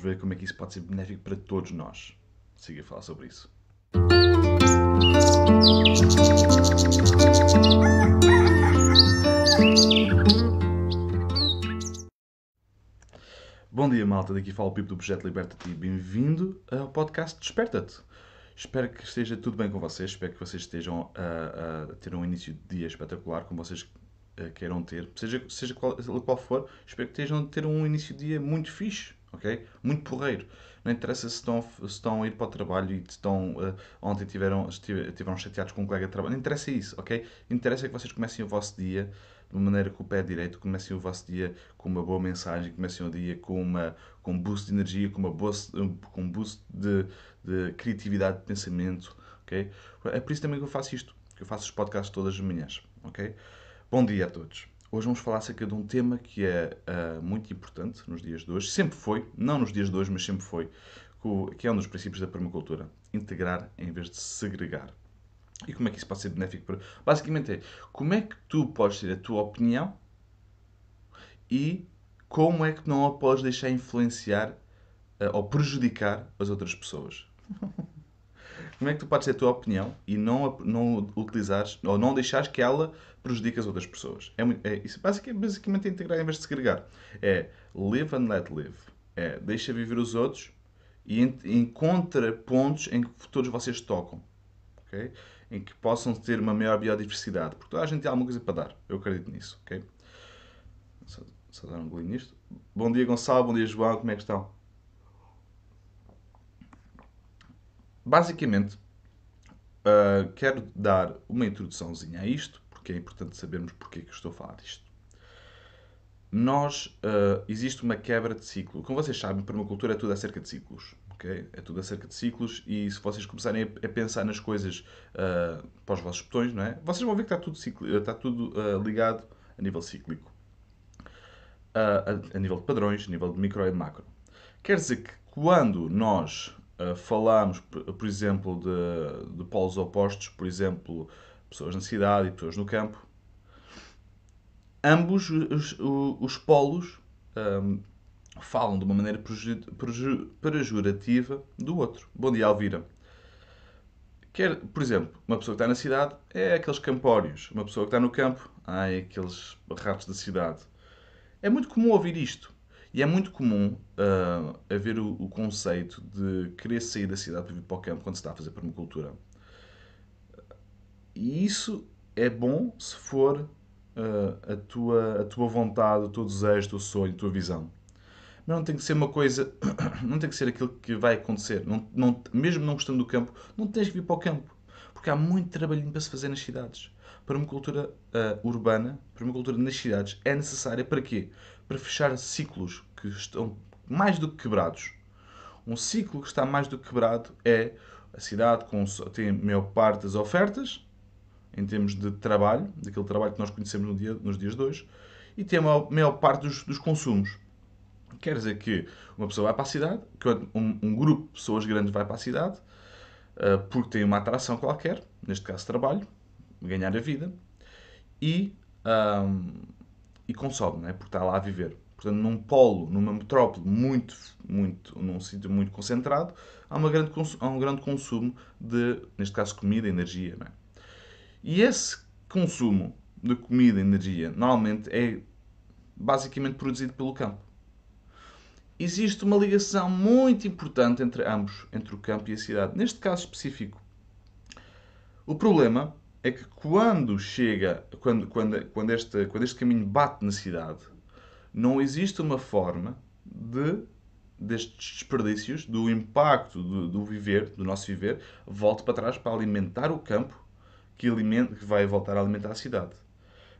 vamos ver como é que isso pode ser benéfico para todos nós. Siga a falar sobre isso. Bom dia, malta. Daqui fala o Pipo do Projeto Liberta-te e bem-vindo ao podcast Desperta-te. Espero que esteja tudo bem com vocês. Espero que vocês estejam a, a ter um início de dia espetacular, como vocês eh, queiram ter. Seja, seja qual, qual for, espero que estejam a ter um início de dia muito fixe ok? Muito porreiro. Não interessa se estão, se estão a ir para o trabalho e estão, uh, ontem tiveram, tiveram chateados com um colega de trabalho. Não interessa isso, ok? Interessa que vocês comecem o vosso dia de uma maneira com o pé direito, comecem o vosso dia com uma boa mensagem, comecem o dia com, uma, com um boost de energia, com, uma boa com um boost de, de criatividade, de pensamento, ok? É por isso também que eu faço isto, que eu faço os podcasts todas as manhãs, ok? Bom dia a todos. Hoje vamos falar acerca de um tema que é uh, muito importante nos dias de hoje, sempre foi, não nos dias de hoje, mas sempre foi, que é um dos princípios da permacultura: integrar em vez de segregar. E como é que isso pode ser benéfico para. Basicamente é como é que tu podes ter a tua opinião e como é que não a podes deixar influenciar uh, ou prejudicar as outras pessoas. como é que tu podes ter a tua opinião e não, a, não utilizares ou não deixares que ela prejudicas outras pessoas. É, muito, é isso basicamente, basicamente é integrar em vez de segregar. É live and let live. É deixa viver os outros e en, encontra pontos em que todos vocês tocam. Okay? Em que possam ter uma maior biodiversidade. Porque toda a gente tem alguma coisa para dar. Eu acredito nisso. Okay? Só, só dar um golinho nisto. Bom dia, Gonçalo. Bom dia, João. Como é que estão? Basicamente, uh, quero dar uma introduçãozinha a isto porque é importante sabermos porque é que estou a falar disto. Nós, uh, existe uma quebra de ciclo. Como vocês sabem, permacultura é tudo acerca de ciclos. Okay? É tudo acerca de ciclos e se vocês começarem a, pensar nas coisas uh, para os vossos botões, não é? Vocês vão ver que está tudo, ciclo, eh, está tudo uh, ligado a nível cíclico. A, a, nível de padrões, a nível de micro e macro. Quer dizer que quando nós falamos, por, exemplo, de, de polos opostos, por exemplo, pessoas na cidade e pessoas no campo. Ambos os, os, os polos um, falam de uma maneira pejorativa do outro. Bom dia, Alvira. Quer, por exemplo, uma pessoa que está na cidade é aqueles campórios. Uma pessoa que está no campo, ai, aqueles ratos da cidade. É muito comum ouvir isto. E é muito comum uh, haver o, o, conceito de querer sair da cidade para vir para o campo quando se está a fazer permacultura. E isso é bom se for uh, a, tua, a tua vontade, o teu desejo, o teu sonho, a tua visão. Mas não tem que ser uma coisa, não tem que ser aquilo que vai acontecer. Não, não, mesmo não gostando do campo, não tens que vir para o campo. Porque há muito trabalhinho para se fazer nas cidades. Para uma cultura uh, ah, urbana, para uma cultura nas cidades, é necessária para quê? Para fechar ciclos que estão mais do que quebrados. Um ciclo que está mais do que quebrado é a cidade com, tem a maior parte das ofertas, em termos de trabalho, daquele trabalho que nós conhecemos no dia, nos dias de hoje, e tem a maior, maior parte dos, dos, consumos. Quer dizer que uma pessoa vai para a cidade, que um, um grupo de pessoas grandes vai para a cidade, uh, porque tem uma atração qualquer, neste caso trabalho, ganhar a vida, e, um, e consome, é porque está lá a viver. Portanto, num polo, numa metrópole muito, muito, num sítio muito concentrado, há, uma grande, há um grande consumo de, neste caso, comida energia. É? E esse consumo de comida e energia normalmente é basicamente produzido pelo campo. Existe uma ligação muito importante entre ambos, entre o campo e a cidade, neste caso específico. O problema é que quando chega, quando, quando, quando, este, quando este caminho bate na cidade, não existe uma forma de destes desperdícios, do impacto do, do viver, do nosso viver, volte para trás para alimentar o campo que, alimenta, que vai voltar a alimentar a cidade.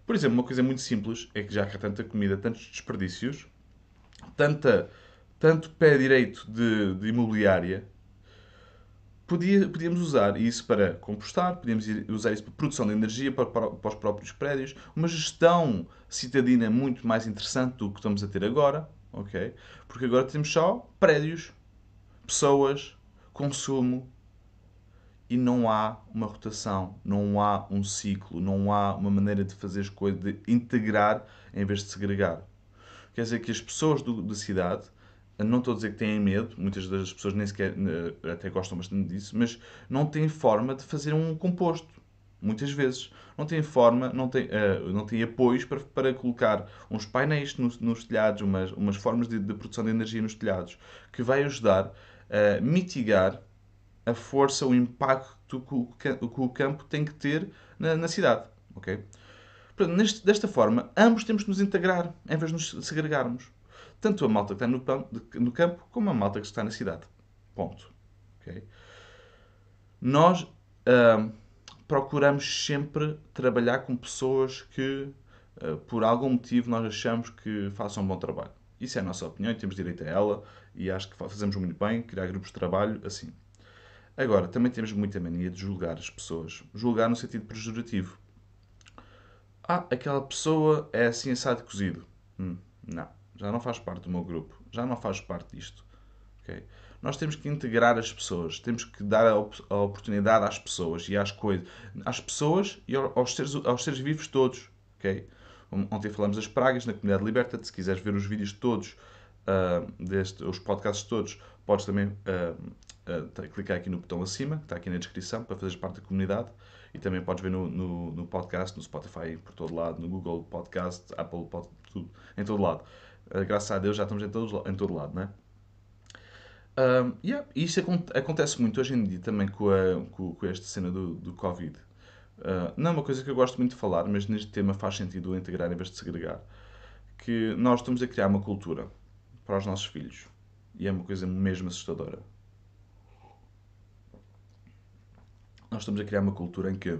Por exemplo, uma coisa muito simples é que já que há tanta comida, tantos desperdícios, tanta, tanto pé direito de, de imobiliária, podia, podíamos usar isso para compostar, podíamos usar isso para produção de energia para, para, para os próprios prédios, uma gestão cidadina muito mais interessante do que estamos a ter agora, ok? Porque agora temos só prédios, pessoas, consumo, e não há uma rotação, não há um ciclo, não há uma maneira de fazer as coisas, de integrar em vez de segregar. Quer dizer que as pessoas do, da cidade, não estou a dizer que têm medo, muitas das pessoas nem sequer eh, até gostam bastante disso, mas não têm forma de fazer um composto. Muitas vezes. Não têm forma, não têm, uh, não tem apoios para, para colocar uns painéis nos, nos telhados, umas, umas formas de, de produção de energia nos telhados, que vai ajudar a mitigar a força, o impacto que o campo tem que ter na, na cidade. Okay? Portanto, neste, desta forma, ambos temos de nos integrar em vez de nos segregarmos. Tanto a malta que está no, pão, no campo como a malta que está na cidade. Ponto. Okay? Nós uh, procuramos sempre trabalhar com pessoas que, uh, por algum motivo, nós achamos que façam um bom trabalho. Isso é a nossa opinião e temos direito a ela e acho que fazemos muito bem criar grupos de trabalho assim. Agora, também temos muita mania de julgar as pessoas. Julgar no sentido pejorativo. Ah, aquela pessoa é assim assado cozido. Hum, não, já não faz parte do meu grupo. Já não faz parte disto. Okay? Nós temos que integrar as pessoas. Temos que dar a, op a oportunidade às pessoas e às coisas. Às pessoas e aos seres, aos seres vivos todos. Okay? Ontem falamos das pragas na comunidade liberta Se quiseres ver os vídeos todos, uh, deste, os podcasts todos, podes também uh, uh, clicar aqui no botão acima, que está aqui na descrição, para fazeres parte da comunidade. E também podes ver no, no, no, podcast, no Spotify, por todo lado, no Google Podcast, Apple Podcast, tudo, em todo lado. Uh, graças a Deus já estamos em, todos, em todo lado, não é? Um, yeah, e isso acontece muito hoje em dia também com, a, com, com esta cena do, do Covid. Uh, não é uma coisa que eu gosto muito de falar, mas neste tema faz sentido integrar em vez de segregar. Que nós estamos a criar uma cultura para os nossos filhos. E é uma coisa mesmo assustadora. nós estamos a criar uma cultura em que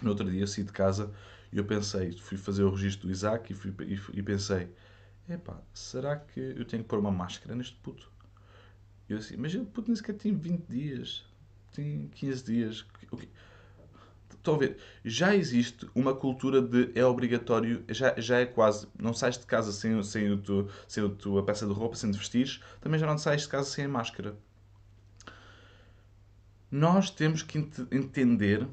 no outro dia saí de casa e eu pensei, fui fazer o registro do Isaac e, fui, e, e pensei, epá, será que eu tenho que pôr uma máscara neste puto? Eu assim, mas ele puto nem sequer tem 20 dias, tem 15 dias. Estão a ver, já existe uma cultura de é obrigatório, já, já é quase, não sais de casa sem, sem, o tu, sem a tua peça de roupa, sem te vestir, também já não sais de casa sem a máscara. Nós temos que ent entender,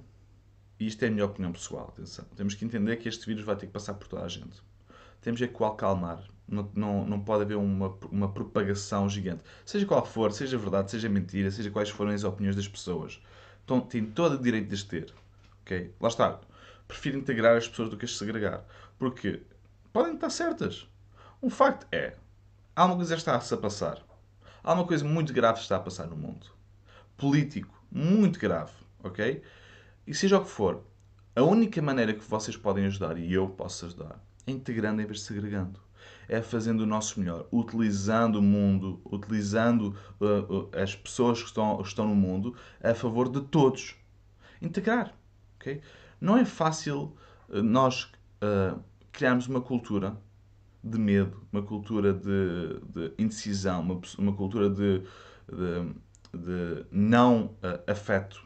e isto é a minha opinião pessoal, atenção, temos que entender que este vírus vai ter que passar por toda a gente. Temos é que o acalmar. Não, não, não pode haver uma, uma propagação gigante. Seja qual for, seja verdade, seja mentira, seja quais forem as opiniões das pessoas. Então, tem todo o direito de as ter. Okay? Lá está. Prefiro integrar as pessoas do que as segregar. Porque podem estar certas. Um facto é, há uma coisa que está-se a passar. Há uma coisa muito grave que está a passar no mundo. Político, muito grave, ok? E seja o que for, a única maneira que vocês podem ajudar e eu posso ajudar é integrando em vez de segregando. É fazendo o nosso melhor, utilizando o mundo, utilizando uh, uh, as pessoas que estão, que estão no mundo a favor de todos. Integrar. ok? Não é fácil uh, nós uh, criarmos uma cultura de medo, uma cultura de, de indecisão, uma, uma cultura de, de de não uh, afeto.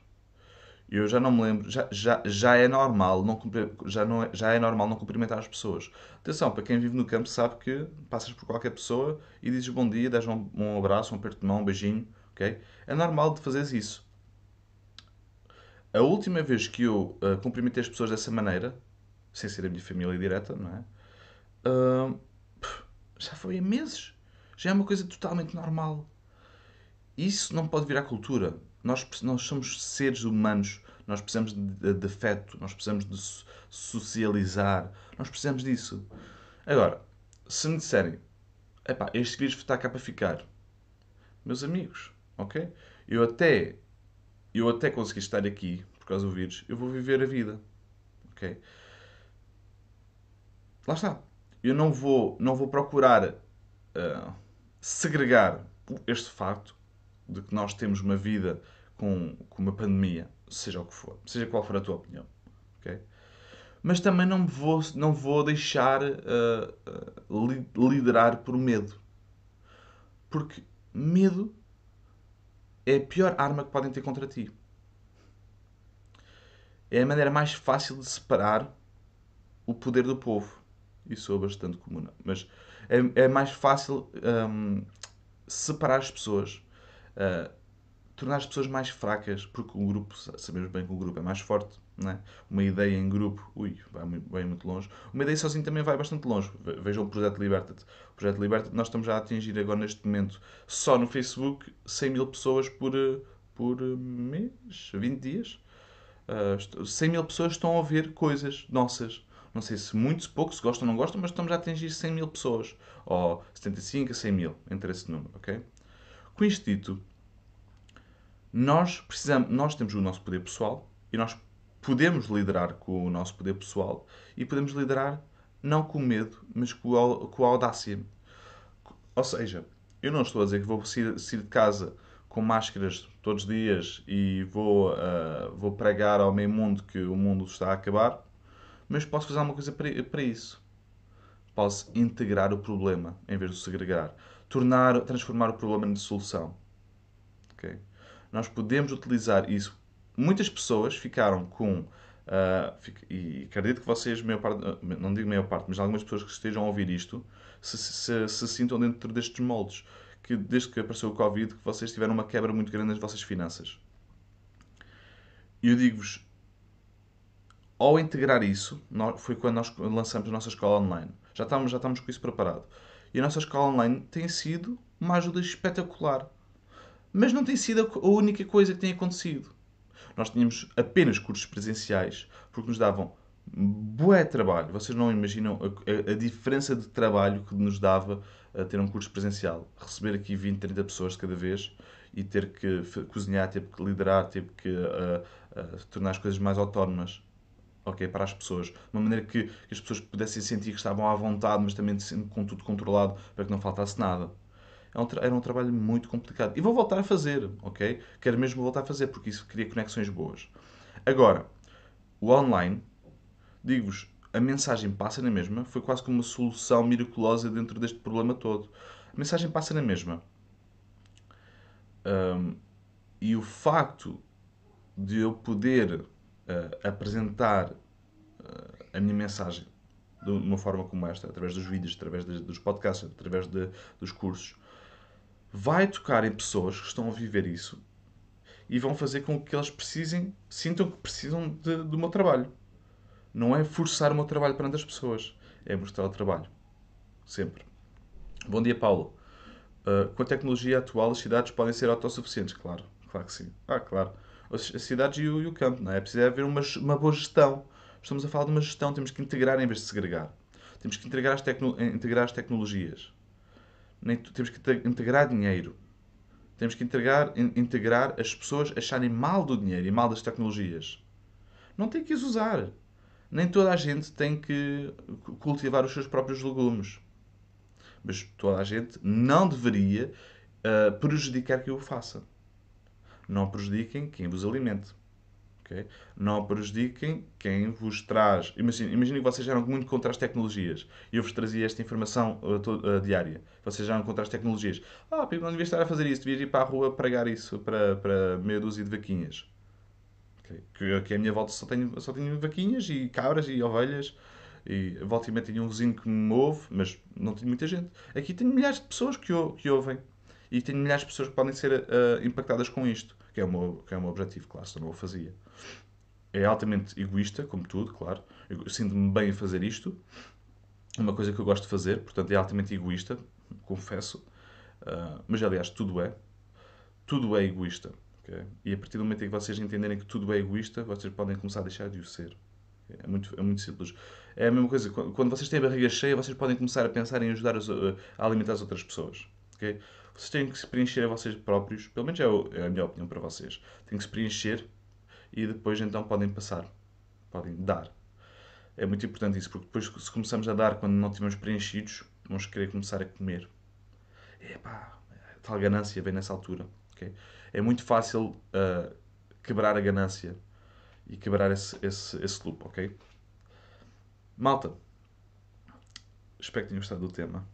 Eu já não me lembro, já, já, já é normal não já não é, já é normal não cumprimentar as pessoas. Atenção, para quem vive no campo sabe que passas por qualquer pessoa e dizes bom dia, dás um, um abraço, um aperto de mão, um beijinho, ok? É normal de fazeres isso. A última vez que eu uh, cumprimentei as pessoas dessa maneira, sem ser a minha família direta, não é? Uh, já foi há meses. Já é uma coisa totalmente normal. Isso não pode virar cultura. Nós, nós somos seres humanos, nós precisamos de, de afeto, nós precisamos de socializar, nós precisamos disso. Agora, se me disserem, epá, este vírus está cá para ficar, meus amigos, ok? Eu até, eu até consegui estar aqui por causa do vírus, eu vou viver a vida, ok? Lá está. Eu não vou, não vou procurar uh, segregar este facto de que nós temos uma vida com, com uma pandemia, seja o que for, seja qual for a tua opinião, ok? Mas também não vou, não vou deixar uh, uh, liderar por medo. Porque medo é a pior arma que podem ter contra ti. É a maneira mais fácil de separar o poder do povo. Isso é bastante comum, mas é, é mais fácil um, ehm, separar as pessoas uh, tornar as pessoas mais fracas, porque um grupo, sabemos bem que um grupo é mais forte, é? uma ideia em grupo, ui, vai, vai muito longe. Uma ideia sozinha também vai bastante longe. Vejam o Projeto Liberta-te. O Projeto Liberta-te nós estamos já a atingir agora neste momento, só no Facebook, 100 mil pessoas por, eh, por eh, mês, 20 dias. Uh, 100 mil pessoas estão a ouvir coisas nossas. Não sei se muitos, poucos, se gostam ou não gostam, mas estamos já a atingir 100 mil pessoas. Ou 75 a 100 mil, entre esse número, ok? Com isto dito, nós precisamos, nós temos o nosso poder pessoal e nós podemos liderar com o nosso poder pessoal e podemos liderar não com medo, mas com a, com a audácia. Ou seja, eu não estou a dizer que vou sair, sair de casa com máscaras todos os dias e vou, uh, vou pregar ao meio mundo que o mundo está a acabar, mas posso fazer alguma coisa para, para isso. Posso integrar o problema em vez de segregar. Tornar, transformar o problema em solução. Okay? nós podemos utilizar isso. Muitas pessoas ficaram com. Uh, e acredito que vocês, maior parte, não digo maior parte, mas algumas pessoas que estejam a ouvir isto, se, se, se sintam dentro destes moldes. Que desde que apareceu o Covid, que vocês tiveram uma quebra muito grande nas vossas finanças. E eu digo-vos, ao integrar isso, foi quando nós lançamos a nossa escola online. Já estamos, já estamos com isso preparado. E a nossa escola online tem sido uma ajuda espetacular. Mas não tem sido a única coisa que tem acontecido. Nós tínhamos apenas cursos presenciais, porque nos davam bué trabalho. Vocês não imaginam a, a, a diferença de trabalho que nos dava eh, ter um curso presencial. Receber aqui 20, 30 pessoas de cada vez e ter que cozinhar, ter que liderar, ter que uh, uh, tornar as coisas mais autónomas okay, para as pessoas. De uma maneira que, que, as pessoas pudessem sentir que estavam à vontade, mas também com tudo controlado para que não faltasse nada. É era um trabalho muito complicado. E vou voltar a fazer, ok? Quero mesmo voltar a fazer, porque isso cria conexões boas. Agora, o online, digo-vos, a mensagem passa na mesma, foi quase como uma solução miraculosa dentro deste problema todo. A mensagem passa na mesma. Um, e o facto de eu poder uh, apresentar uh, a minha mensagem de uma forma como esta, através dos vídeos, através de, dos podcasts, através de, dos cursos, vai tocar em pessoas que estão a viver isso e vão fazer com que elas precisem, sintam que precisam de, do meu trabalho. Não é forçar o meu trabalho perante as pessoas, é mostrar o trabalho. Sempre. Bom dia, Paulo. Uh, com a tecnologia atual, as cidades podem ser autossuficientes? Claro, claro que sim. Ah, claro. As, cidades e o, e o, campo, não é? Precisa haver uma, uma boa gestão. Estamos a falar de uma gestão, temos que integrar em vez de segregar. Temos que integrar as, tecno, integrar as tecnologias nem temos que integrar dinheiro. Temos que integrar, integrar as pessoas acharem mal do dinheiro e mal das tecnologias. Não tem que as usar. Nem toda a gente tem que cultivar os seus próprios legumes. Mas toda a gente não deveria uh, prejudicar quem o faça. Não prejudiquem quem vos alimente. Okay? Não prejudiquem quem vos traz. Imaginem que vocês eram muito contra as tecnologias e eu vos trazia esta informação uh, to, uh, diária. Vocês eram contra as tecnologias. Ah, Pipo, não devias estar a fazer isso, devias ir para a rua pregar isso para, para meia dúzia de vaquinhas. Que, aqui a minha volta só tenho, só tenho vaquinhas e cabras e ovelhas. E volta e meia tenho um vizinho que me ouve, mas não tenho muita gente. Aqui tenho milhares de pessoas que, que ouvem e tenho milhares de pessoas que podem ser uh, impactadas com isto que é, o meu, que é o meu objetivo, claro, se eu não o fazia. É altamente egoísta, como tudo, claro. Eu sinto-me bem a fazer isto. é Uma coisa que eu gosto de fazer, portanto, é altamente egoísta, confesso. Uh, mas, aliás, tudo é. Tudo é egoísta. Okay? E a partir do momento em que vocês entenderem que tudo é egoísta, vocês podem começar a deixar de o ser. É muito, é muito simples. É a mesma coisa, quando vocês têm a barriga cheia, vocês podem começar a pensar em ajudar a alimentar as outras pessoas ok? Vocês têm que se preencher a vocês próprios, pelo menos é, o, é a minha opinião para vocês. Têm que se preencher e depois então podem passar, podem dar. É muito importante isso, porque depois se começamos a dar quando não estivermos preenchidos, vamos querer começar a comer. Epá, tal ganância vem nessa altura, ok? É muito fácil uh, quebrar a ganância e quebrar esse, esse, esse loop, ok? Malta, espero que tenham gostado do tema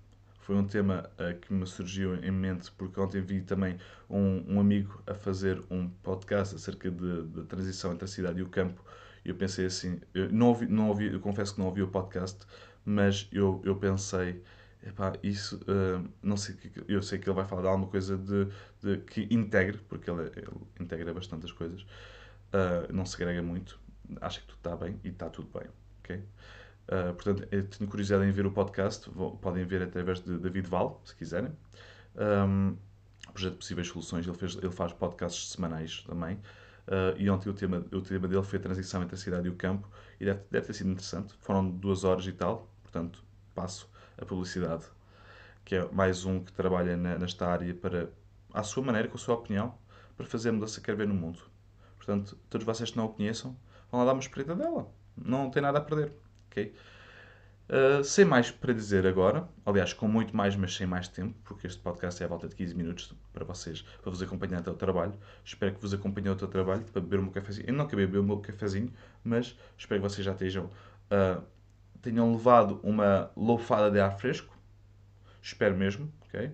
foi um tema uh, que me surgiu em mente, porque ontem vi também um, um amigo a fazer um podcast acerca da transição entre a cidade e o campo, e eu pensei assim, eu não ouvi, não ouvi, eu confesso que não ouvi o podcast, mas eu, eu pensei, epá, isso, uh, não sei, eu sei que ele vai falar de alguma coisa de, de que integre, porque ele, ele integra bastante as coisas, uh, não segrega muito, acha que tudo está bem e está tudo bem, ok? Uh, portanto, tenho curiosidade em ver o podcast, vou, podem ver através de David Val, se quiserem. Um, projeto de Possíveis Soluções, ele, fez, ele faz podcasts semanais também. Uh, e ontem o tema, o tema dele foi a transição entre a cidade e o campo, e deve, deve ter sido interessante. Foram duas horas e tal, portanto, passo a publicidade, que é mais um que trabalha na, nesta área para, à sua maneira, com a sua opinião, para fazer a mudança que quer ver no mundo. Portanto, todos vocês que não o conheçam, vão lá dar uma espreita dela. Não tem nada a perder. Uh, sem mais para dizer agora, aliás, com muito mais, mas sem mais tempo, porque este podcast é à volta de 15 minutos para vocês, para vos acompanhar até o trabalho. Espero que vos acompanhe até o trabalho para beber o meu cafezinho. Eu não acabei de beber o meu cafezinho, mas espero que vocês já estejam, uh, tenham levado uma loufada de ar fresco. Espero mesmo, ok?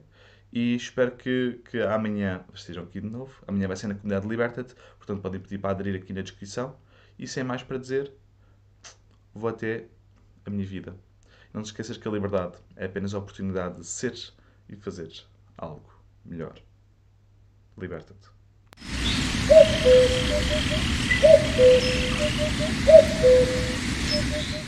E espero que, que amanhã estejam aqui de novo. Amanhã vai ser na comunidade liberta portanto podem pedir para aderir aqui na descrição. E sem mais para dizer, vou até a minha vida. Não te esqueças que a liberdade é apenas a oportunidade de seres e fazeres algo melhor. Liberta-te.